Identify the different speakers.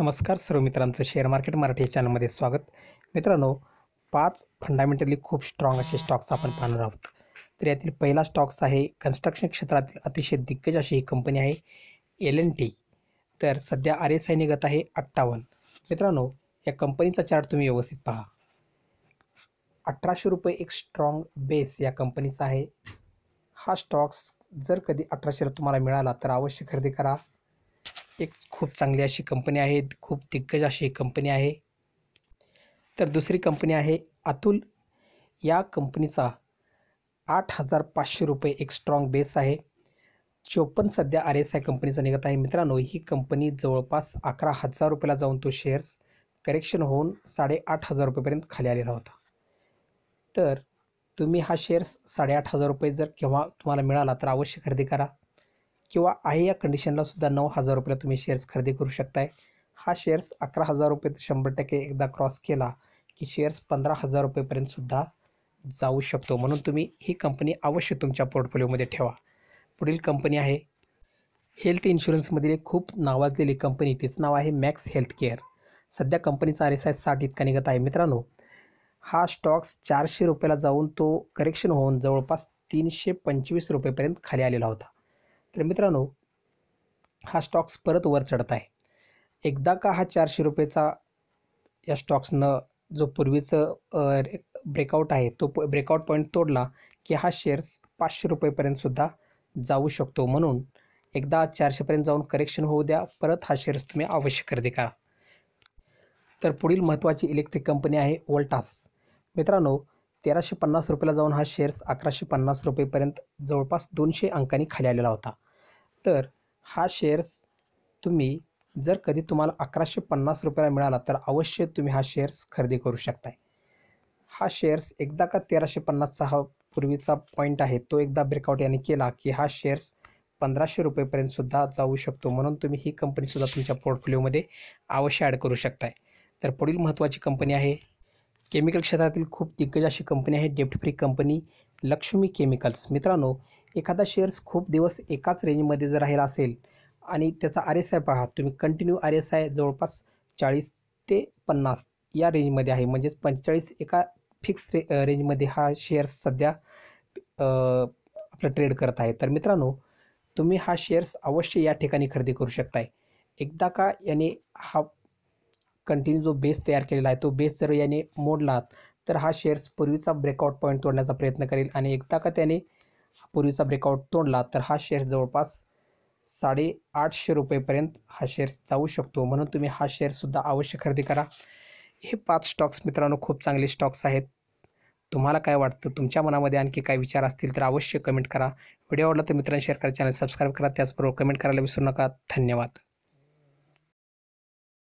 Speaker 1: नमस्कार सर्व मित्रांचं share market Marathi चॅनलमध्ये स्वागत मित्रांनो पाच फंडामेंटली खूप स्ट्रॉंग असे स्टॉक्स आपण पाहणार आहोत तर यातील पहिला स्टॉक्स आहे कन्स्ट्रक्शन क्षेत्रातील अतिशय दिग्गज अशी ही कंपनी आहे एल एन टी तर सध्या आर एस आय आहे अठ्ठावन्न मित्रांनो या कंपनीचा चार्ट तुम्ही व्यवस्थित पहा अठराशे रुपये एक स्ट्रॉंग बेस या कंपनीचा आहे हा स्टॉक्स जर कधी अठराशेला तुम्हाला मिळाला तर अवश्य खरेदी करा एक खूप चांगली अशी कंपनी आहे खूप दिग्गज अशी कंपनी आहे तर दुसरी कंपनी आहे अतुल या कंपनीचा आठ हजार पाचशे रुपये एक स्ट्रॉंग बेस आहे चोपन्न सध्या आर एस आय कंपनीचा निघत आहे मित्रांनो ही कंपनी जवळपास अकरा हजार रुपयाला जाऊन तो शेअर्स करेक्शन होऊन साडेआठ हजार रुपयेपर्यंत खाली आलेला होता तर तुम्ही हा शेअर्स साडेआठ हजार रुपये जर केव्हा तुम्हाला मिळाला तर अवश्य खरेदी करा किंवा आहे या कंडिशनला सुद्धा नऊ हजार रुपयाला तुम्ही शेअर्स खरेदी करू शकताय हा शेअर्स अकरा हजार रुपये तर शंभर टक्के एकदा क्रॉस केला की शेअर्स पंधरा हजार रुपयेपर्यंतसुद्धा जाऊ शकतो म्हणून तुम्ही ही कंपनी अवश्य तुमच्या पोर्टफोलिओमध्ये ठेवा पुढील कंपनी आहे हेल्थ इन्शुरन्समधील एक खूप नावाजलेली कंपनी तिचं नाव आहे मॅक्स हेल्थ केअर सध्या कंपनीचा आर एस आय साठ इतका निघत आहे मित्रांनो हा स्टॉक्स चारशे रुपयाला जाऊन तो करेक्शन होऊन जवळपास तीनशे पंचवीस रुपयेपर्यंत खाली आलेला होता तर मित्रांनो हा स्टॉक्स परत वर चढत आहे एकदा का हा चारशे रुपयेचा या स्टॉक्सनं जो पूर्वीचं ब्रेकआउट आहे तो ब्रेकआउट पॉईंट तोडला की हा शेअर्स पाचशे रुपयेपर्यंतसुद्धा जाऊ शकतो म्हणून एकदा चारशेपर्यंत जाऊन करेक्शन होऊ द्या परत हा शेअर्स तुम्ही अवश्य खरेदी करा तर पुढील महत्त्वाची इलेक्ट्रिक कंपनी आहे वोल्टास मित्रांनो तेराशे पन्नास रुपयाला जाऊन हा शेअर्स अकराशे पन्नास रुपयेपर्यंत जवळपास दोनशे अंकांनी खाली आलेला होता तर हा शेअर्स तुम्ही जर कधी तुम्हाला अकराशे पन्नास रुपयाला मिळाला तर अवश्य तुम्ही हा शेअर्स खरेदी करू शकताय हा शेअर्स एकदा का तेराशे पन्नासचा हा पूर्वीचा पॉईंट आहे तो एकदा ब्रेकआउट याने केला की हा शेअर्स पंधराशे रुपयेपर्यंतसुद्धा जाऊ शकतो म्हणून तुम्ही ही कंपनीसुद्धा तुमच्या पोर्टफोलिओमध्ये अवश्य ॲड करू शकताय तर पुढील महत्त्वाची कंपनी आहे केमिकल क्षेत्रातील खूप दिग्गज अशी कंपनी आहे डेप्ट फ्री कंपनी लक्ष्मी केमिकल्स मित्रांनो एखादा शेअर्स खूप दिवस एकाच रेंजमध्ये जर राहिला असेल आणि त्याचा आर एस आय पहा तुम्ही कंटिन्यू आर एस आय जवळपास चाळीस ते पन्नास या रेंजमध्ये आहे म्हणजेच पंचेचाळीस एका फिक्स रे रेंजमध्ये हा शेअर्स सध्या आपलं ट्रेड करत आहे तर मित्रांनो तुम्ही हा शेअर्स अवश्य या ठिकाणी खरेदी करू शकताय एकदा का याने हा कंटिन्यू जो बेस तयार केलेला आहे तो बेस जर याने मोडला तर हा शेअर्स पूर्वीचा ब्रेकआउट पॉईंट तोडण्याचा प्रयत्न करेल आणि एकदा का त्याने पूर्वीचा ब्रेकआउट तोडला तर हा शेअर जवळपास साडेआठशे रुपयेपर्यंत हा शेअर जाऊ शकतो म्हणून तुम्ही हा शेअरसुद्धा अवश्य खरेदी करा हे पाच स्टॉक्स मित्रांनो खूप चांगले स्टॉक्स आहेत तुम्हाला काय वाटतं तुमच्या मनामध्ये आणखी काय विचार असतील तर अवश्य कमेंट करा व्हिडिओ आवडला तर मित्रांनी शेअर करा चॅनल सबस्क्राईब करा त्याचबरोबर कमेंट करायला विसरू नका धन्यवाद